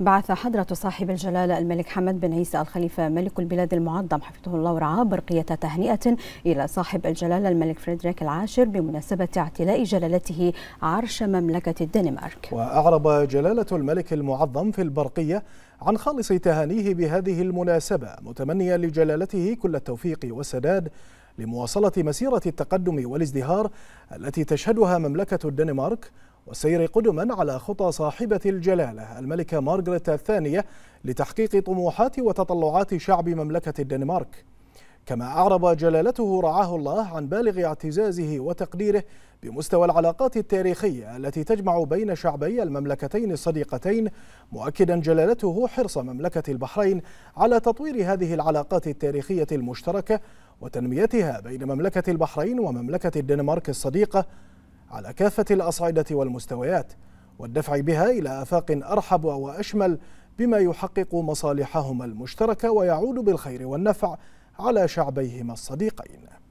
بعث حضرة صاحب الجلالة الملك حمد بن عيسى الخليفة ملك البلاد المعظم حفظه الله ورعاه برقية تهنئة إلى صاحب الجلالة الملك فريدريك العاشر بمناسبة اعتلاء جلالته عرش مملكة الدنمارك وأعرب جلالة الملك المعظم في البرقية عن خالص تهانيه بهذه المناسبة متمنيا لجلالته كل التوفيق والسداد لمواصلة مسيرة التقدم والازدهار التي تشهدها مملكة الدنمارك والسير قدما على خطى صاحبة الجلالة الملكة مارغريت الثانية لتحقيق طموحات وتطلعات شعب مملكة الدنمارك كما أعرب جلالته رعاه الله عن بالغ اعتزازه وتقديره بمستوى العلاقات التاريخية التي تجمع بين شعبي المملكتين الصديقتين مؤكدا جلالته حرص مملكة البحرين على تطوير هذه العلاقات التاريخية المشتركة وتنميتها بين مملكة البحرين ومملكة الدنمارك الصديقة على كافة الأصعدة والمستويات والدفع بها إلى آفاق أرحب وأشمل بما يحقق مصالحهما المشتركة ويعود بالخير والنفع على شعبيهما الصديقين